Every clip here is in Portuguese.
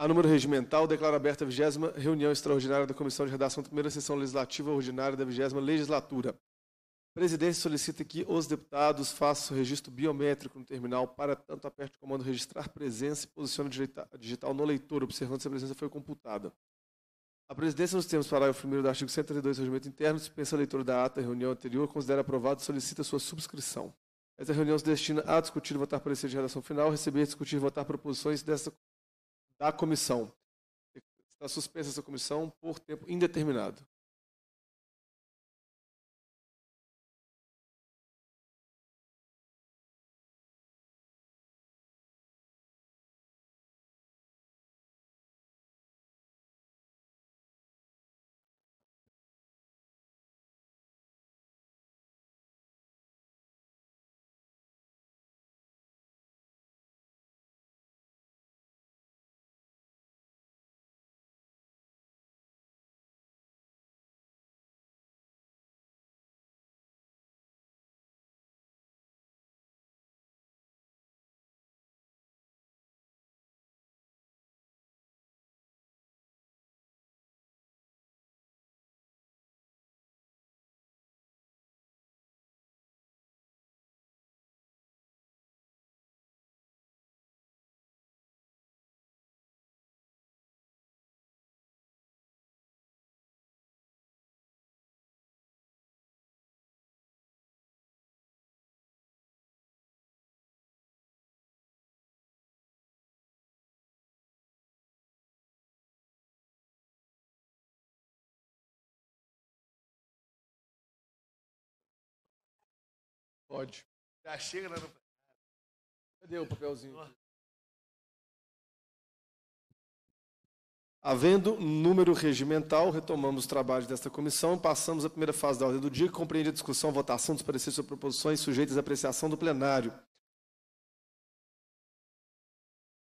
A número regimental, declara aberta a 20 reunião extraordinária da Comissão de Redação da primeira sessão legislativa ordinária da 20 legislatura. A presidência solicita que os deputados façam o registro biométrico no terminal, para tanto aperte o comando registrar presença e posicione o digital no leitor, observando se a presença foi computada. A presidência, nos termos do parágrafo 1 do artigo 132 do Regimento Interno, dispensa a leitura da ata da reunião anterior, considera aprovado e solicita sua subscrição. Essa reunião se destina a discutir e votar parecer de redação final, receber, discutir e votar proposições dessa da comissão. Está suspensa essa comissão por tempo indeterminado. Pode. Já chega na. Né, Cadê o papelzinho? Havendo número regimental, retomamos os trabalhos desta comissão. Passamos à primeira fase da ordem do dia, que compreende a discussão, votação dos pareceres sobre proposições sujeitas à apreciação do plenário.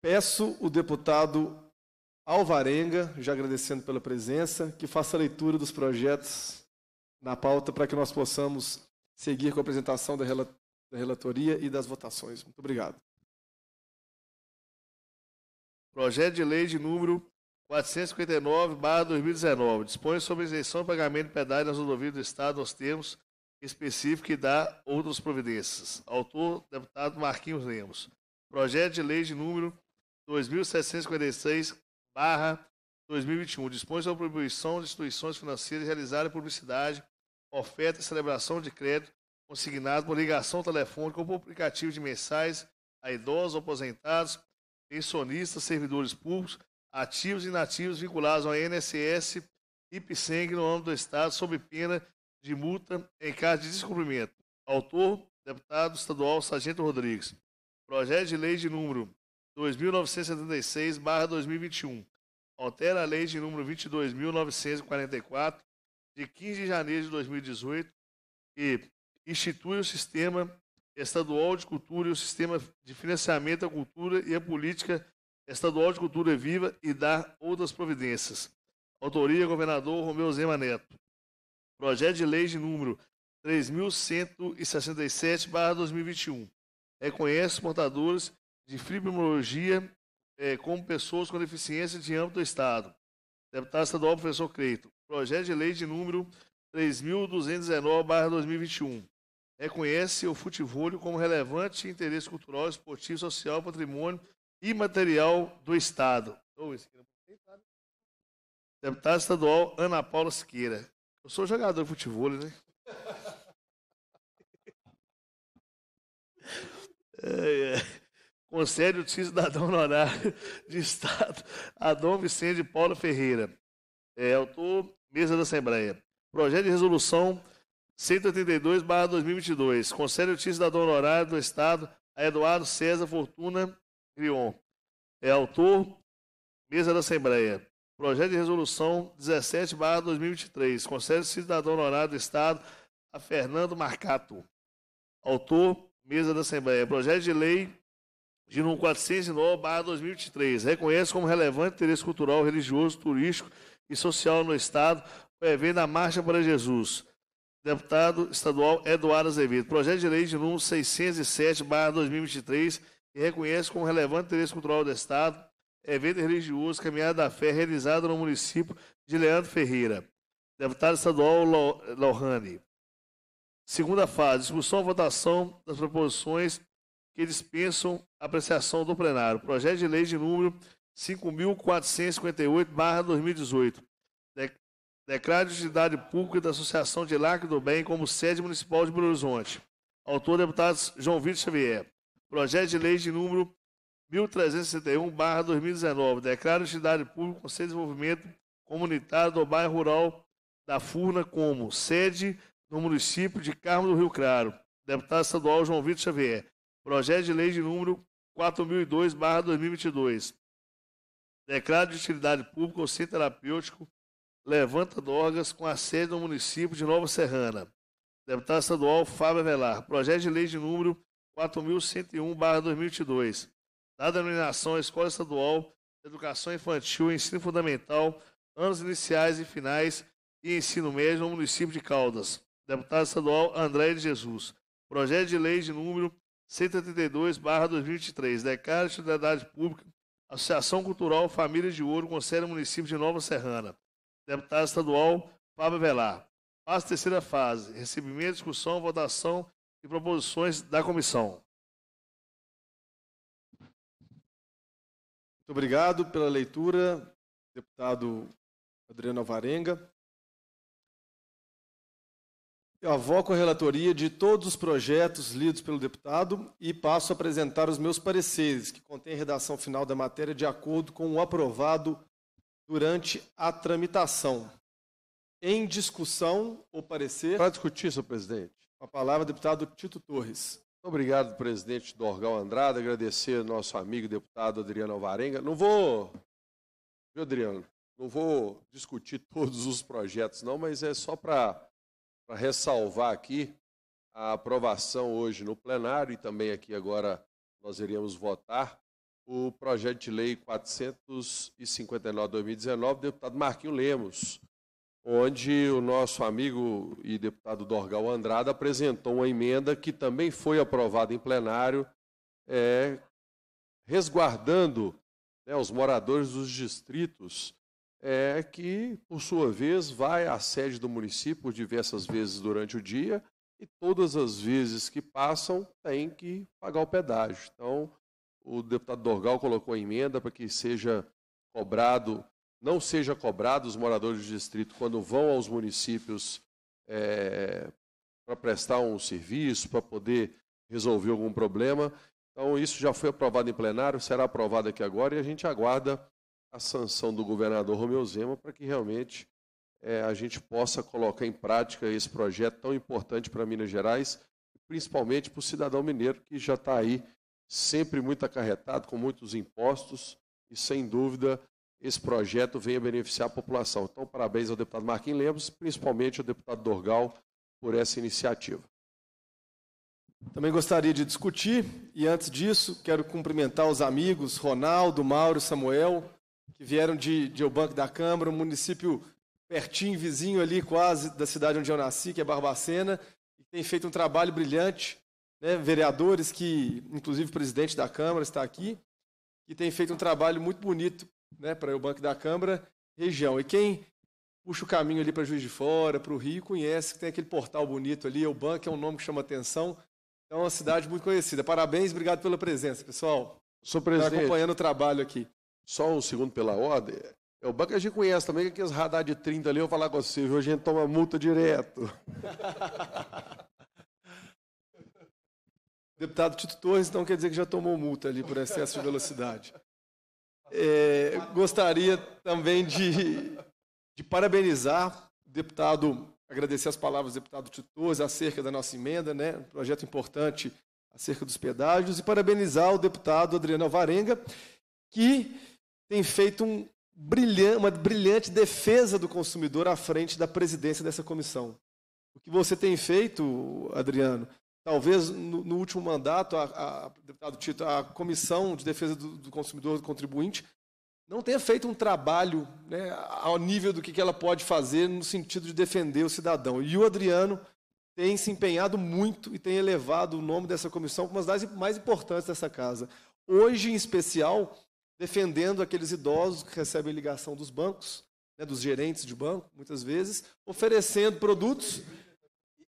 Peço o deputado Alvarenga, já agradecendo pela presença, que faça a leitura dos projetos na pauta para que nós possamos seguir com a apresentação da, rel da relatoria e das votações. Muito obrigado. Projeto de lei de número 459-2019 dispõe sobre isenção e pagamento de pedágio nas rodovias do Estado aos termos específicos e dá outras providências. Autor, deputado Marquinhos Lemos. Projeto de lei de número 2756-2021 dispõe sobre a proibição de instituições financeiras realizarem publicidade oferta e celebração de crédito consignado por ligação telefônica ou por aplicativo de mensais a idosos, aposentados, pensionistas, servidores públicos, ativos e inativos vinculados ao INSS e PSENG no âmbito do Estado, sob pena de multa em caso de descumprimento. Autor, deputado estadual Sargento Rodrigues. Projeto de lei de número 2976-2021. Altera a lei de número 22.944, de 15 de janeiro de 2018, que institui o Sistema Estadual de Cultura e o Sistema de Financiamento à Cultura e a Política Estadual de Cultura Viva e dá outras providências. Autoria, governador Romeu Zema Neto. Projeto de lei de número 3.167-2021. Reconhece portadores de fibromialgia é, como pessoas com deficiência de âmbito do Estado. Deputado estadual, professor Creito. Projeto de Lei de número 3.219-2021. Reconhece o futebol como relevante interesse cultural, esportivo, social, patrimônio e material do Estado. Deputada estadual Ana Paula Siqueira. Eu sou jogador de futebol, né? É, é. Concede o título cidadão honorário de Estado a Dom Vicente Paulo Ferreira. É, autor mesa da Assembleia. Projeto de resolução 182-2022. Concede notícia da dona do Estado a Eduardo César Fortuna Grion. É autor, mesa da Assembleia. Projeto de resolução 17-2023. Concede de da dona do Estado a Fernando Marcato. Autor, mesa da Assembleia. Projeto de lei de número barra 2023 Reconhece como relevante interesse cultural, religioso, turístico e Social no Estado, evento a Marcha para Jesus. Deputado estadual Eduardo Azevedo. Projeto de lei de número 607-2023, que reconhece como relevante interesse cultural do Estado evento religioso Caminhada da Fé, realizado no município de Leandro Ferreira. Deputado estadual Lohane. Segunda fase, discussão e votação das proposições que dispensam apreciação do plenário. Projeto de lei de número 5.458-2018. declara de Entidade Pública da Associação de Lacre do Bem como sede municipal de Belo Horizonte. Autor, deputado João Vitor Xavier. Projeto de lei de número 1361-2019. Declara entidade pública Conselho de Desenvolvimento Comunitário do Bairro Rural da Furna como sede no município de Carmo do Rio Claro. Deputado estadual João Vitor Xavier. Projeto de lei de número 4002-2022 declara de utilidade pública ou centro terapêutico Levanta drogas com a sede no município de Nova Serrana. Deputado estadual Fábio Velar. Projeto de lei de número 4101-2022. Da denominação Escola Estadual de Educação Infantil e Ensino Fundamental, anos iniciais e finais e ensino médio no município de Caldas. Deputado estadual André de Jesus. Projeto de lei de número 132-2023. Declara de utilidade pública Associação Cultural Família de Ouro, Conselho Município de Nova Serrana. Deputado estadual Fábio Velar. Passa terceira fase. Recebimento, discussão, votação e proposições da comissão. Muito obrigado pela leitura, deputado Adriano Alvarenga. Eu avoco a relatoria de todos os projetos lidos pelo deputado e passo a apresentar os meus pareceres, que contém a redação final da matéria de acordo com o aprovado durante a tramitação. Em discussão, o parecer. Para discutir, senhor presidente. Com a palavra, deputado Tito Torres. Muito obrigado, presidente Dorgal Andrade. Agradecer ao nosso amigo deputado Adriano Alvarenga. Não vou. Viu, Adriano? Não vou discutir todos os projetos, não, mas é só para para ressalvar aqui a aprovação hoje no plenário e também aqui agora nós iríamos votar o projeto de lei 459-2019 deputado Marquinho Lemos, onde o nosso amigo e deputado Dorgal Andrada apresentou uma emenda que também foi aprovada em plenário, é, resguardando né, os moradores dos distritos é, que, por sua vez, vai à sede do município diversas vezes durante o dia e todas as vezes que passam tem que pagar o pedágio. Então, o deputado Dorgal colocou a emenda para que seja cobrado, não seja cobrado os moradores do distrito quando vão aos municípios é, para prestar um serviço, para poder resolver algum problema. Então, isso já foi aprovado em plenário, será aprovado aqui agora e a gente aguarda a sanção do governador Romeu Zema para que realmente é, a gente possa colocar em prática esse projeto tão importante para Minas Gerais, principalmente para o cidadão mineiro que já está aí sempre muito acarretado, com muitos impostos, e sem dúvida esse projeto venha beneficiar a população. Então, parabéns ao deputado Marquinhos Lemos, principalmente ao deputado Dorgal, por essa iniciativa. Também gostaria de discutir, e antes disso, quero cumprimentar os amigos Ronaldo, Mauro, Samuel, que vieram de, de Banco da Câmara, um município pertinho, vizinho ali quase da cidade onde eu nasci, que é Barbacena, e tem feito um trabalho brilhante, né? vereadores que, inclusive o presidente da Câmara está aqui, que tem feito um trabalho muito bonito né? para o Banco da Câmara, região. E quem puxa o caminho ali para Juiz de Fora, para o Rio, conhece que tem aquele portal bonito ali, o Banco é um nome que chama atenção, é uma cidade muito conhecida. Parabéns, obrigado pela presença, pessoal. Sou presidente. Está acompanhando o trabalho aqui. Só um segundo pela ordem. É o banco a gente conhece também, que aqueles radar de 30 ali, eu vou falar com você, hoje A gente toma multa direto. Deputado Tito Torres, então quer dizer que já tomou multa ali por excesso de velocidade. É, gostaria também de, de parabenizar o deputado, agradecer as palavras do deputado Tito Torres acerca da nossa emenda, né? Um projeto importante acerca dos pedágios, e parabenizar o deputado Adriano Alvarenga, que tem feito um uma brilhante defesa do consumidor à frente da presidência dessa comissão. O que você tem feito, Adriano, talvez no, no último mandato, a, a, deputado Tito, a Comissão de Defesa do, do Consumidor do Contribuinte não tenha feito um trabalho né, ao nível do que, que ela pode fazer no sentido de defender o cidadão. E o Adriano tem se empenhado muito e tem elevado o nome dessa comissão como uma das mais importantes dessa casa. Hoje, em especial, defendendo aqueles idosos que recebem ligação dos bancos, né, dos gerentes de banco, muitas vezes, oferecendo produtos,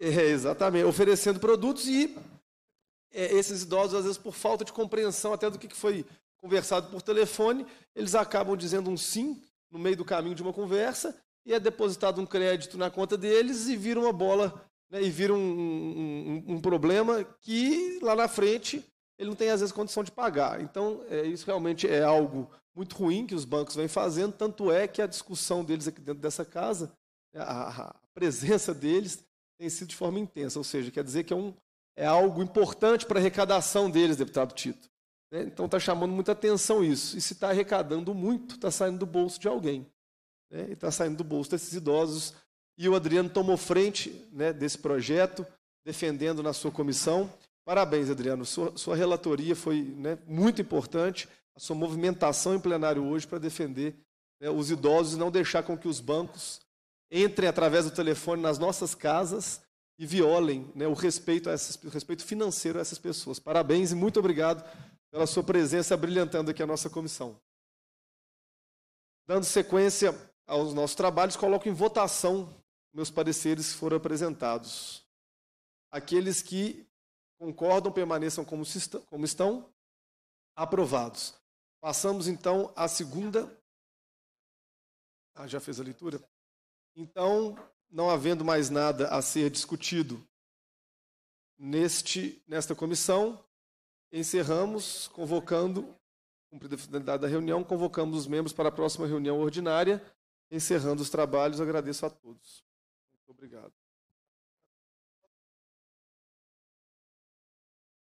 é, exatamente, oferecendo produtos e é, esses idosos, às vezes, por falta de compreensão até do que foi conversado por telefone, eles acabam dizendo um sim no meio do caminho de uma conversa e é depositado um crédito na conta deles e vira uma bola né, e vira um, um, um, problema que lá na frente ele não tem, às vezes, condição de pagar. Então, é, isso realmente é algo muito ruim que os bancos vêm fazendo, tanto é que a discussão deles aqui dentro dessa casa, né, a, a presença deles, tem sido de forma intensa. Ou seja, quer dizer que é, um, é algo importante para a arrecadação deles, deputado Tito. Né? Então, está chamando muita atenção isso. E se está arrecadando muito, está saindo do bolso de alguém. Né? E está saindo do bolso desses idosos. E o Adriano tomou frente né, desse projeto, defendendo na sua comissão. Parabéns, Adriano. Sua, sua relatoria foi né, muito importante. A sua movimentação em plenário hoje para defender né, os idosos e não deixar com que os bancos entrem através do telefone nas nossas casas e violem né, o respeito a essas, o respeito financeiro a essas pessoas. Parabéns e muito obrigado pela sua presença brilhantando aqui a nossa comissão. Dando sequência aos nossos trabalhos, coloco em votação meus pareceres que foram apresentados. Aqueles que Concordam, permaneçam como, como estão. Aprovados. Passamos então à segunda. Ah, já fez a leitura? Então, não havendo mais nada a ser discutido neste, nesta comissão, encerramos, convocando, cumprida a finalidade da reunião, convocamos os membros para a próxima reunião ordinária, encerrando os trabalhos. Agradeço a todos. Muito obrigado.